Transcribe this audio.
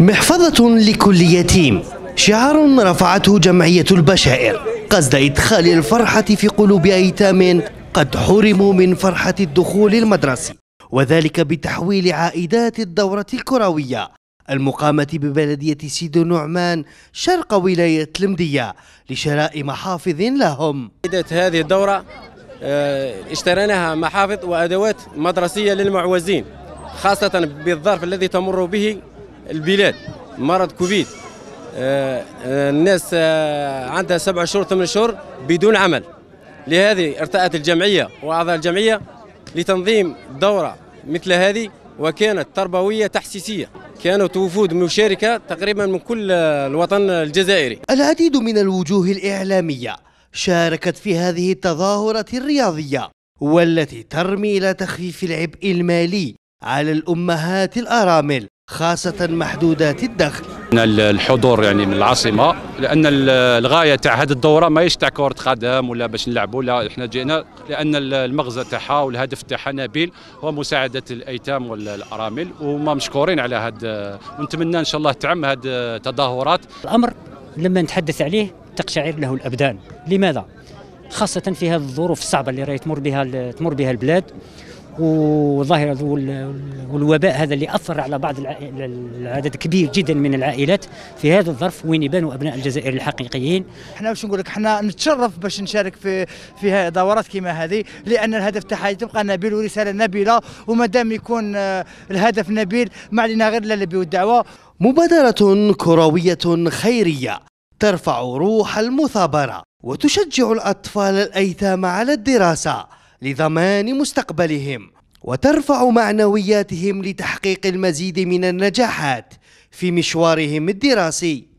محفظة لكل يتيم شعار رفعته جمعية البشائر قصد إدخال الفرحة في قلوب أيتام قد حرموا من فرحة الدخول المدرسي وذلك بتحويل عائدات الدورة الكروية المقامة ببلدية سيد نعمان شرق ولاية المدية لشراء محافظ لهم هذه الدورة آه، اشتريناها محافظ وأدوات مدرسية للمعوزين خاصة بالظرف الذي تمر به البلاد مرض كوفيد آه، آه، الناس آه، عندها سبع شهور ثمان شهور بدون عمل لهذه ارتأت الجمعية وأعضاء الجمعية لتنظيم دورة مثل هذه وكانت تربوية تحسيسية كانت وفود مشاركة تقريبا من كل الوطن الجزائري العديد من الوجوه الإعلامية شاركت في هذه التظاهرة الرياضية والتي ترمي إلى تخفيف العبء المالي على الأمهات الأرامل خاصة محدودات الدخل الحضور يعني من العاصمة لأن الغاية تاع هذه الدورة ماهيش تاع كرة قدم ولا باش نلعبوا لا احنا جينا لأن المغزى تاعها والهدف تاعها نبيل هو مساعدة الأيتام والأرامل وما مشكورين على هذا ونتمنى إن شاء الله تعم هذه التظاهرات الأمر لما نتحدث عليه تقشعر له الأبدان لماذا؟ خاصة في هذه الظروف الصعبة اللي راهي تمر بها تمر بها البلاد وظاهرة والوباء هذا اللي أثر على بعض العدد كبير جدا من العائلات في هذا الظرف وين يبانوا أبناء الجزائر الحقيقيين احنا باش نقول لك احنا نتشرف باش نشارك في في دورات كما هذه لأن الهدف تاعها تبقى نبيل ورسالة نبيلة وما دام يكون آه، الهدف نبيل ما علينا غير لا والدعوة مبادرة كروية خيرية ترفع روح المثابرة وتشجع الأطفال الأيتام على الدراسة لضمان مستقبلهم وترفع معنوياتهم لتحقيق المزيد من النجاحات في مشوارهم الدراسي